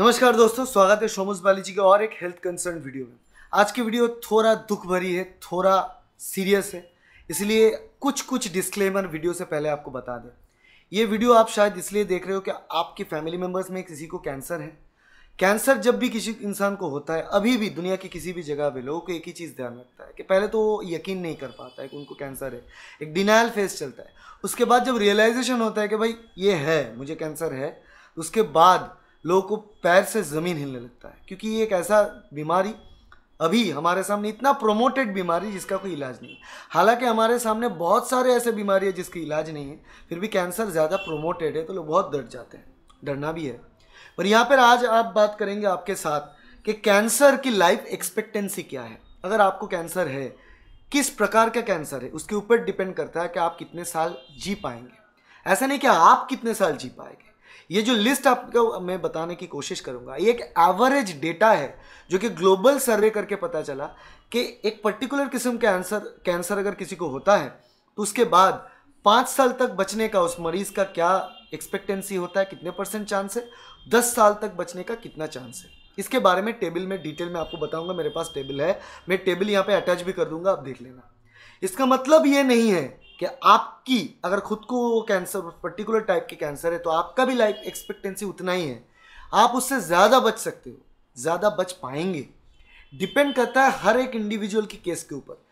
नमस्कार दोस्तों स्वागत है शोमस बाली जी के और एक हेल्थ कंसर्न वीडियो में आज की वीडियो थोड़ा दुख भरी है थोड़ा सीरियस है इसलिए कुछ कुछ डिस्क्लेमर वीडियो से पहले आपको बता दें ये वीडियो आप शायद इसलिए देख रहे हो कि आपके फैमिली मेम्बर्स में किसी को कैंसर है कैंसर जब भी किसी इंसान को होता है अभी भी दुनिया की किसी भी जगह पे लोगों को एक ही चीज़ ध्यान रखता है कि पहले तो वो यकीन नहीं कर पाता है कि उनको कैंसर है एक डिनाइल फेज चलता है उसके बाद जब रियलाइजेशन होता है कि भाई ये है मुझे कैंसर है उसके बाद लोगों को पैर से ज़मीन हिलने लगता है क्योंकि ये एक ऐसा बीमारी अभी हमारे सामने इतना प्रोमोटेड बीमारी जिसका कोई इलाज नहीं है हालांकि हमारे सामने बहुत सारे ऐसे बीमारी है जिसका इलाज नहीं है फिर भी कैंसर ज़्यादा प्रोमोटेड है तो लोग बहुत डर जाते हैं डरना भी है पर यहाँ पर आज आप बात करेंगे आपके साथ कि कैंसर की लाइफ एक्सपेक्टेंसी क्या है अगर आपको कैंसर है किस प्रकार का कैंसर है उसके ऊपर डिपेंड करता है कि आप कितने साल जी पाएंगे ऐसा नहीं कि आप कितने साल जी पाएंगे ये जो लिस्ट आपको मैं बताने की कोशिश करूंगा ये एक एवरेज डेटा है जो कि ग्लोबल सर्वे करके पता चला कि एक पर्टिकुलर किस्म के आंसर कैंसर अगर किसी को होता है तो उसके बाद पाँच साल तक बचने का उस मरीज़ का क्या एक्सपेक्टेंसी होता है कितने परसेंट चांस है दस साल तक बचने का कितना चांस है इसके बारे में टेबल में डिटेल में आपको बताऊंगा मेरे पास टेबल है मैं टेबल यहाँ पे अटैच भी कर दूंगा आप देख लेना इसका मतलब ये नहीं है कि आपकी अगर खुद को कैंसर पर्टिकुलर टाइप के कैंसर है तो आपका भी लाइफ एक्सपेक्टेंसी उतना ही है आप उससे ज़्यादा बच सकते हो ज़्यादा बच पाएंगे डिपेंड करता है हर एक इंडिविजुअल के केस के ऊपर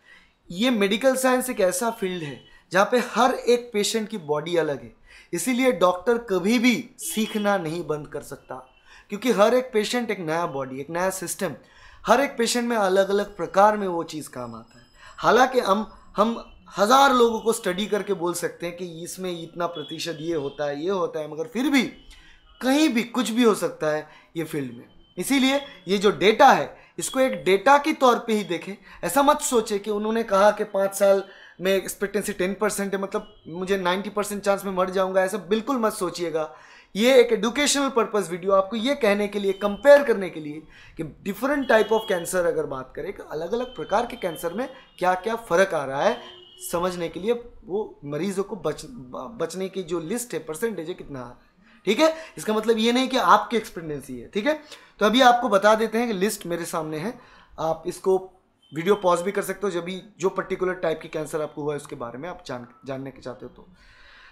ये मेडिकल साइंस एक ऐसा फील्ड है जहाँ पे हर एक पेशेंट की बॉडी अलग है इसीलिए डॉक्टर कभी भी सीखना नहीं बंद कर सकता क्योंकि हर एक पेशेंट एक नया बॉडी एक नया सिस्टम हर एक पेशेंट में अलग अलग प्रकार में वो चीज़ काम आता है हालांकि हम हम हज़ार लोगों को स्टडी करके बोल सकते हैं कि इसमें इतना प्रतिशत ये होता है ये होता है मगर फिर भी कहीं भी कुछ भी हो सकता है ये फील्ड में इसीलिए ये जो डेटा है इसको एक डेटा के तौर पे ही देखें ऐसा मत सोचे कि उन्होंने कहा कि पाँच साल में एक्सपेक्टेंसी टेन परसेंट है मतलब मुझे नाइन्टी परसेंट चांस में मर जाऊंगा ऐसा बिल्कुल मत सोचिएगा ये एक एडुकेशनल पर्पस वीडियो आपको ये कहने के लिए कंपेयर करने के लिए कि डिफरेंट टाइप ऑफ कैंसर अगर बात करें अलग अलग प्रकार के कैंसर में क्या क्या फ़र्क आ रहा है समझने के लिए वो मरीजों को बच बचने की जो लिस्ट है परसेंटेज है कितना है ठीक है इसका मतलब ये नहीं कि आपकी ही है ठीक है तो अभी आपको बता देते हैं कि लिस्ट मेरे सामने है आप इसको वीडियो पॉज भी कर सकते हो जब भी जो पर्टिकुलर टाइप की कैंसर आपको हुआ है उसके बारे में आप जान जानने के चाहते हो तो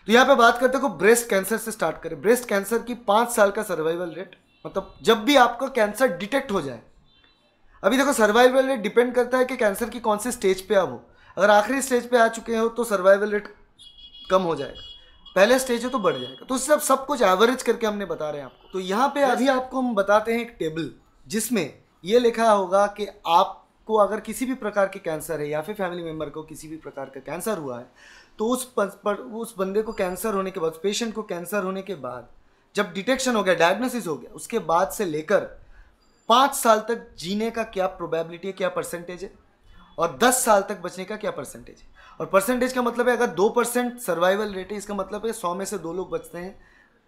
तो यहाँ पे बात करते हो ब्रेस्ट कैंसर से स्टार्ट करें ब्रेस्ट कैंसर की पाँच साल का सर्वाइवल रेट मतलब जब भी आपका कैंसर डिटेक्ट हो जाए अभी देखो सर्वाइवल रेट डिपेंड करता है कि कैंसर की कौन सी स्टेज पे आप हो अगर आखिरी स्टेज पे आ चुके हो तो सर्वाइवल रेट कम हो जाएगा पहले स्टेज है तो बढ़ जाएगा तो सब सब कुछ एवरेज करके हमने बता रहे हैं आपको तो यहाँ पे अभी आपको हम बताते हैं एक टेबल जिसमें ये लिखा होगा कि आपको अगर किसी भी प्रकार के कैंसर है या फिर फैमिली मेम्बर को किसी भी प्रकार का कैंसर हुआ है तो उस पर उस बंदे को कैंसर होने के बाद उस पेशेंट को कैंसर होने के बाद जब डिटेक्शन हो गया डायग्नोसिस हो गया उसके बाद से लेकर पाँच साल तक जीने का क्या प्रोबेबिलिटी है क्या परसेंटेज है और 10 साल तक बचने का क्या परसेंटेज है और परसेंटेज का मतलब है अगर दो परसेंट सर्वाइवल रेट है इसका मतलब है सौ में से दो लोग बचते हैं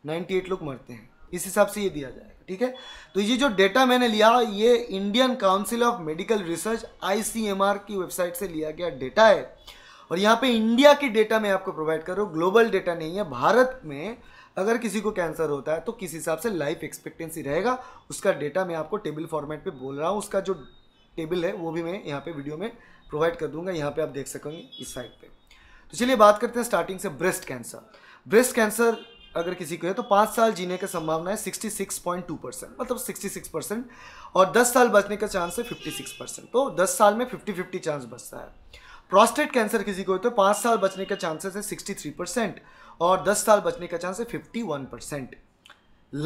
नाइन्टी एट लोग मरते हैं इस हिसाब से ये दिया जाएगा ठीक है तो ये जो डेटा मैंने लिया ये Indian council of medical research आई की वेबसाइट से लिया गया डेटा है और यहाँ पे इंडिया की डेटा मैं आपको प्रोवाइड कर रहा हूँ ग्लोबल डेटा नहीं है भारत में अगर किसी को कैंसर होता है तो किस हिसाब से लाइफ एक्सपेक्टेंसी रहेगा उसका डेटा मैं आपको टेबल फॉर्मेट पे बोल रहा हूँ उसका जो टेबल है वो भी मैं यहाँ पे वीडियो में प्रोवाइड कर दूंगा यहाँ पे आप देख सकेंगे इस साइड पे तो चलिए बात करते हैं स्टार्टिंग से ब्रेस्ट कैंसर ब्रेस्ट कैंसर अगर किसी को है तो पाँच साल जीने का संभावना है 66.2 परसेंट मतलब 66 परसेंट और 10 साल बचने का चांस है 56 परसेंट तो 10 साल में 50 50 चांस बचता है प्रोस्टेट कैंसर किसी को है तो पाँच साल बचने का चांसेस है सिक्सटी और 10 साल बचने का चांस है 51 परसेंट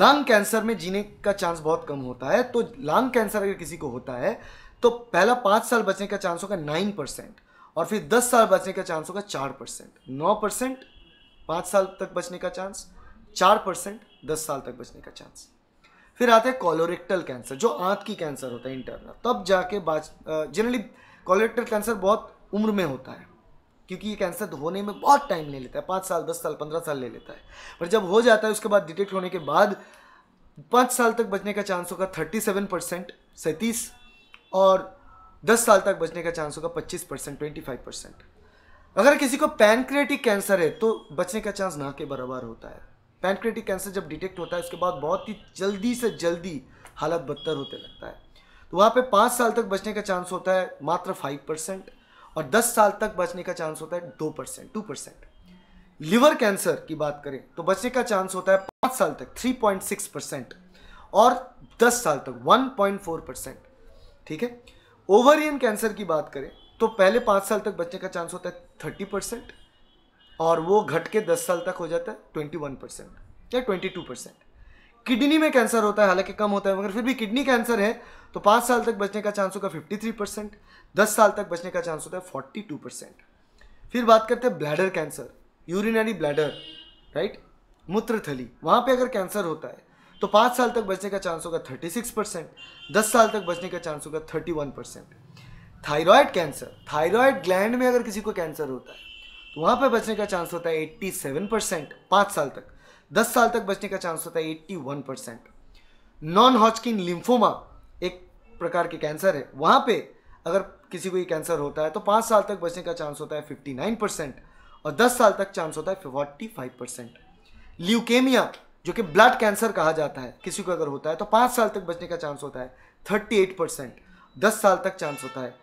लंग कैंसर में जीने का चांस बहुत कम होता है तो लंग कैंसर अगर किसी को होता है तो पहला पाँच साल बचने का चांस होगा नाइन परसेंट और फिर दस साल बचने का चांस होगा चार परसेंट नौ परसेंट पाँच साल तक बचने का चांस चार परसेंट दस साल तक बचने का चांस फिर आता है कॉलोरेक्टल कैंसर जो आंत की कैंसर होता है इंटरनल तब जाके बाच जनरली कॉलोरेक्टल कैंसर बहुत उम्र में होता है क्योंकि ये कैंसर होने में बहुत टाइम ले लेता है पाँच साल दस साल पंद्रह साल ले लेता है पर जब हो जाता है उसके बाद डिटेक्ट होने के बाद पाँच साल तक बचने का चांस होगा थर्टी सेवन परसेंट सैंतीस और 10 साल तक बचने का चांस होगा 25 परसेंट ट्वेंटी परसेंट अगर किसी को पैनक्रेटिक कैंसर है तो बचने का चांस ना के बराबर होता है पैनक्रेटिक कैंसर जब डिटेक्ट होता है उसके बाद बहुत ही जल्दी से जल्दी हालत बदतर होते लगता है तो वहाँ पे पाँच साल तक बचने का चांस होता है मात्र फाइव परसेंट और दस साल तक बचने का चांस होता है दो percent two percent liver cancer की बात करें तो बचने का चांस होता है पाँच साल तक थ्री पॉइंट सिक्स परसेंट और दस साल तक वन पॉइंट फोर परसेंट ठीक है ओवरियन कैंसर की बात करें तो पहले पाँच साल तक बचने का चांस होता है थर्टी परसेंट और वो घट के दस साल तक हो जाता है ट्वेंटी वन परसेंट या ट्वेंटी टू परसेंट किडनी में कैंसर होता है हालांकि कम होता है मगर फिर भी किडनी कैंसर है तो पाँच साल तक बचने का चांस होगा फिफ्टी थ्री परसेंट दस साल तक बचने का चांस होता है फोर्टी टू परसेंट फिर बात करते हैं bladder cancer urinary bladder right मूत्र थली वहाँ पर अगर कैंसर होता है तो पाँच साल तक बचने का चांस होगा थर्टी सिक्स परसेंट दस साल तक बचने का चांस होगा thirty one percent thyroid cancer thyroid gland में अगर किसी को कैंसर होता है तो वहाँ पर बचने का चांस होता है एट्टी सेवन परसेंट पाँच साल तक दस साल तक बचने का चांस होता है eighty one percent non Hodgkin lymphoma एक प्रकार के कैंसर है वहाँ पे अगर किसी को ये कैंसर होता है तो पाँच साल तक बचने का चांस होता है फिफ्टी नाइन परसेंट और दस साल तक चांस होता है फोर्टी फाइव परसेंट ल्यूकेमिया जो कि ब्लड कैंसर कहा जाता है किसी को अगर होता है तो पाँच साल तक बचने का चांस होता है थर्टी एट परसेंट दस साल तक चांस होता है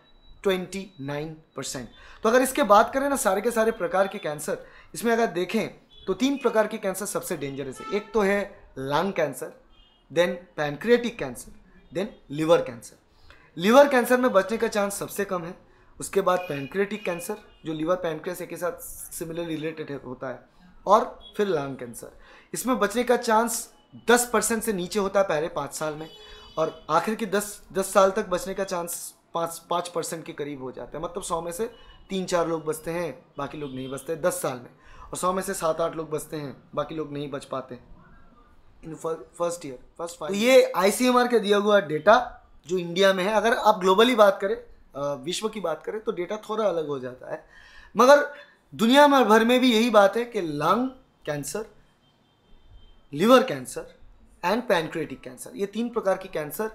ट्वेंटी नाइन परसेंट तो अगर इसके बात करें ना सारे के सारे प्रकार के कैंसर इसमें अगर देखें तो तीन प्रकार के कैंसर सबसे डेंजरस है एक तो है lung cancer then pancreatic cancer then liver cancer liver cancer में बचने का चांस सबसे कम है उसके बाद पैनक्रिएटिक कैंसर जो लिवर पैनक्रियास के साथ सिमिलर रिलेटेड होता है और फिर लंग कैंसर इसमें बचने का चांस दस परसेंट से नीचे होता है पहले पाँच साल में और आखिर के दस दस साल तक बचने का चांस पाँच पाँच परसेंट के करीब हो जाता है मतलब सौ में से तीन चार लोग बचते हैं बाकी लोग नहीं बचते दस साल में और सौ में से सात आठ लोग बचते हैं बाकी लोग नहीं बच पाते in first year first five ये आई का दिया हुआ डेटा जो इंडिया में है अगर आप ग्लोबली बात करें विश्व की बात करें तो डेटा थोड़ा अलग हो जाता है मगर दुनिया में भर में भी यही बात है कि lung cancer liver cancer and pancreatic cancer ये तीन प्रकार की कैंसर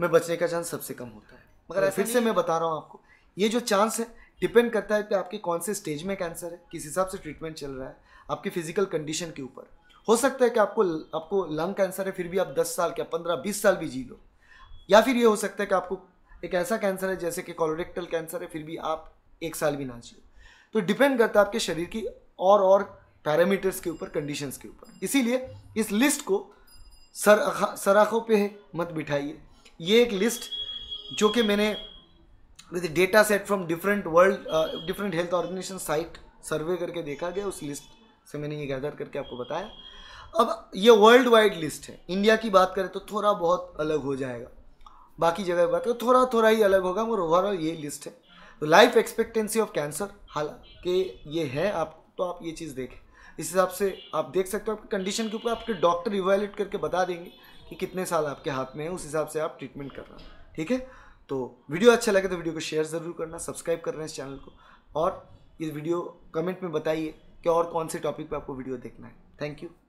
में बचने का चांस सबसे कम होता है मगर तो फिर से मैं बता रहा हूँ आपको ये जो चांस है डिपेंड करता है कि आपके कौन से स्टेज में कैंसर है किस हिसाब से ट्रीटमेंट चल रहा है आपकी फिजिकल कंडीशन के ऊपर हो सकता है कि आपको आपको लंग कैंसर है फिर भी आप 10 साल क्या 15 20 साल भी जी लो या फिर ये हो सकता है कि आपको एक ऐसा कैंसर है जैसे कि कॉलोरेक्टल कैंसर है फिर भी आप एक साल भी ना जियो तो डिपेंड करता है आपके शरीर की और और पैरामीटर्स के ऊपर कंडीशंस के ऊपर इसीलिए इस लिस्ट को सर सराखों पे मत बिठाइए ये एक लिस्ट जो कि मैंने with data set from different world different health organisation site survey करके देखा गया उस लिस्ट से मैंने ये गैदर करके आपको बताया अब ये वर्ल्ड वाइड लिस्ट है इंडिया की बात करें तो थोड़ा बहुत अलग हो जाएगा बाकी जगह बात करें तो थोड़ा थोड़ा ही अलग होगा मगर ओवरऑल ये लिस्ट है तो लाइफ एक्सपेक्टेंसी ऑफ कैंसर हालांकि ये है आप तो आप ये चीज़ देखें इस हिसाब से आप देख सकते हो आपकी कंडीशन के ऊपर आपके डॉक्टर रिवाइलेट करके बता देंगे कि कितने साल आपके हाथ में है उस हिसाब से आप ट्रीटमेंट कर रहे हैं ठीक है तो वीडियो अच्छा लगे तो वीडियो को शेयर ज़रूर करना सब्सक्राइब करना इस चैनल को और ये वीडियो कमेंट में बताइए कि और कौन से टॉपिक पे आपको वीडियो देखना है थैंक यू